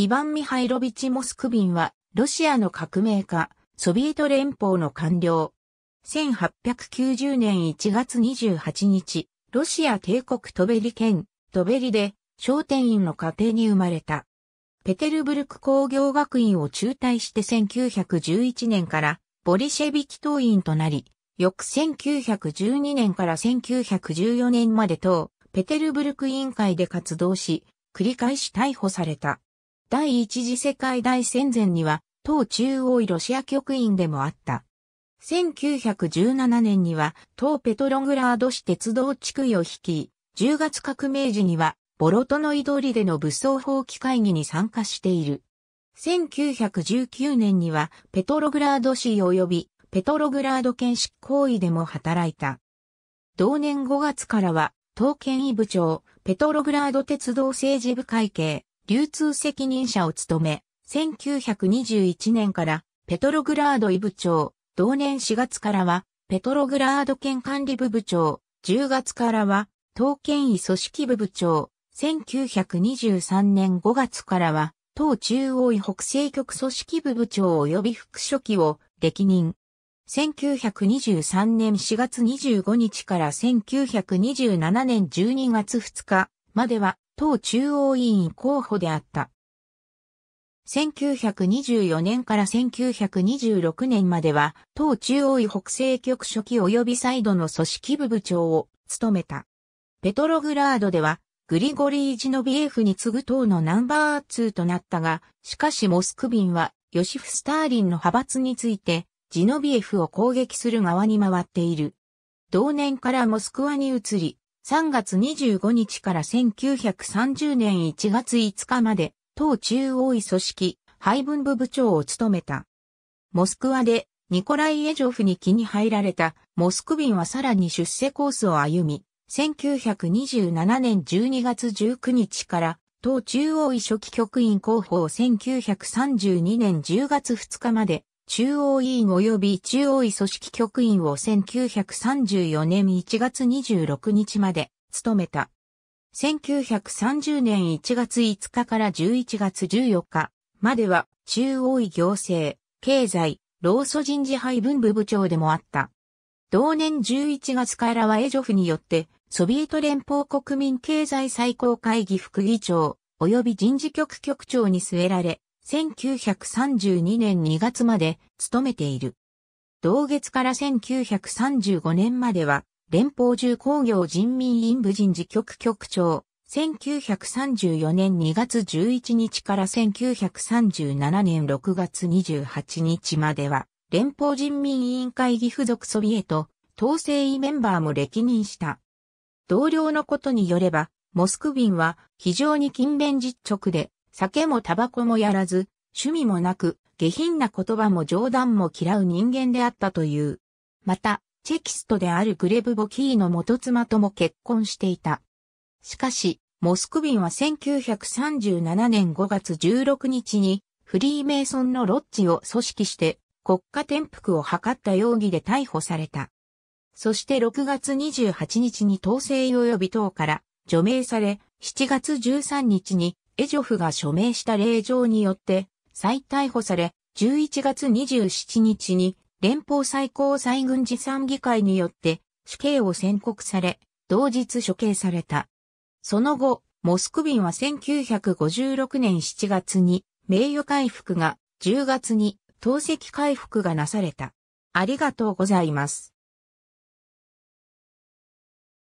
イヴァン・ミハイロビチ・モスクビンは、ロシアの革命家、ソビエト連邦の官僚。1890年1月28日、ロシア帝国トベリ県、トベリで、商店員の家庭に生まれた。ペテルブルク工業学院を中退して1911年からボリシェビキ党員となり、翌1912年から1914年まで等、ペテルブルク委員会で活動し、繰り返し逮捕された。第一次世界大戦前には、党中央ロシア局員でもあった。1917年には、党ペトログラード市鉄道地区を率い、10月革命時には、ボロトノイ通りでの武装放棄会議に参加している。1919年には、ペトログラード市及び、ペトログラード県執行医でも働いた。同年5月からは、党県医部長、ペトログラード鉄道政治部会計、流通責任者を務め、1921年からペトログラード医部長、同年4月からはペトログラード県管理部部長、10月からは党県医組織部部長、1923年5月からは党中央医北西局組織部部長及び副書記を歴任。1923年4月25日から1927年12月2日までは党中央委員候補であった。1924年から1926年までは、党中央委北西局初期及びサイドの組織部部長を務めた。ペトログラードでは、グリゴリー・ジノビエフに次ぐ党のナンバー2となったが、しかしモスクビンは、ヨシフ・スターリンの派閥について、ジノビエフを攻撃する側に回っている。同年からモスクワに移り、3月25日から1930年1月5日まで、党中央委組織、配分部部長を務めた。モスクワで、ニコライ・エジョフに気に入られた、モスクビンはさらに出世コースを歩み、1927年12月19日から、党中央委書記局員候補を1932年10月2日まで、中央委員及び中央委組織局員を1934年1月26日まで務めた。1930年1月5日から11月14日までは中央委行政、経済、労組人事配分部部長でもあった。同年11月からはエジョフによってソビエト連邦国民経済最高会議副議長及び人事局局長に据えられ、1932年2月まで務めている。同月から1935年までは、連邦重工業人民院部人事局局長、1934年2月11日から1937年6月28日までは、連邦人民委員会議付属ソビエト、統制委メンバーも歴任した。同僚のことによれば、モスクビンは非常に勤勉実直で、酒もタバコもやらず、趣味もなく、下品な言葉も冗談も嫌う人間であったという。また、チェキストであるグレブ・ボキーの元妻とも結婚していた。しかし、モスクビンは1937年5月16日に、フリーメイソンのロッジを組織して、国家転覆を図った容疑で逮捕された。そして6月28日に統制及び党から除名され、7月13日にエジョフが署名した令状によって再逮捕され、11月27日に連邦最高裁軍事参議会によって死刑を宣告され、同日処刑された。その後、モスクビンは1956年7月に名誉回復が10月に投石回復がなされた。ありがとうございます。